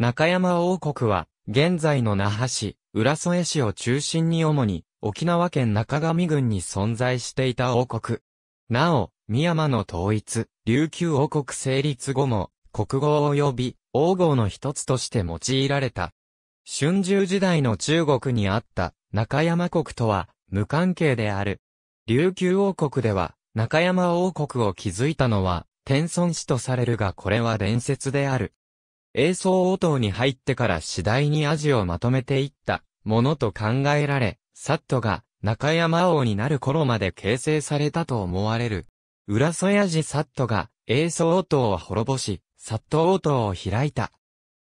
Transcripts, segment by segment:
中山王国は、現在の那覇市、浦添市を中心に主に、沖縄県中上郡に存在していた王国。なお、宮山の統一、琉球王国成立後も、国語及び、王号の一つとして用いられた。春秋時代の中国にあった中山国とは無関係である。琉球王国では中山王国を築いたのは天孫氏とされるがこれは伝説である。英宗王党に入ってから次第にアジをまとめていったものと考えられ、サットが中山王になる頃まで形成されたと思われる。浦添寺サットが英宗王党を滅ぼし、サット王党を開いた。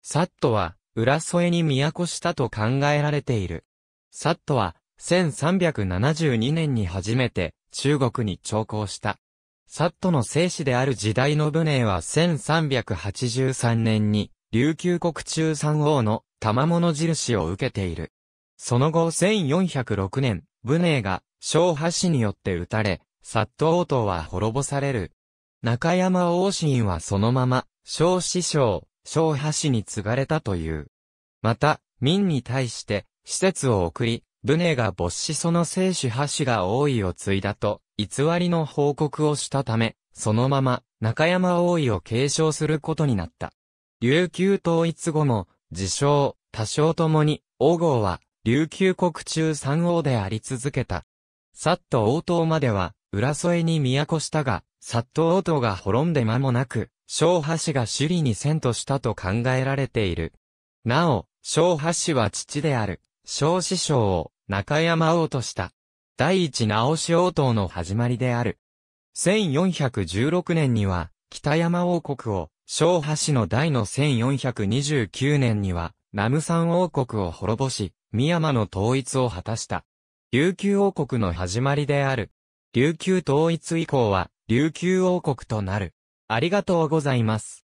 サットは浦添に都したと考えられている。サットは1372年に初めて中国に朝貢した。サットの生死である時代の武寧は1383年に琉球国中三王の賜物印を受けている。その後1406年、武寧が小波死によって撃たれ、殺到王党は滅ぼされる。中山王院はそのまま、小師匠、小波死に継がれたという。また、民に対して、施設を送り、武寧が没死その聖死波死が王位を継いだと、偽りの報告をしたため、そのまま、中山王位を継承することになった。琉球統一後も、自称、多少ともに、王号は、琉球国中三王であり続けた。さっと王党までは、浦添に都したが、さっと王党が滅んで間もなく、小波氏が首里に遷都したと考えられている。なお、小波氏は父である、小師匠を中山王とした。第一直し王党の始まりである。1416年には、北山王国を昭波氏の代の1429年には、ムサン王国を滅ぼし、宮山の統一を果たした。琉球王国の始まりである。琉球統一以降は、琉球王国となる。ありがとうございます。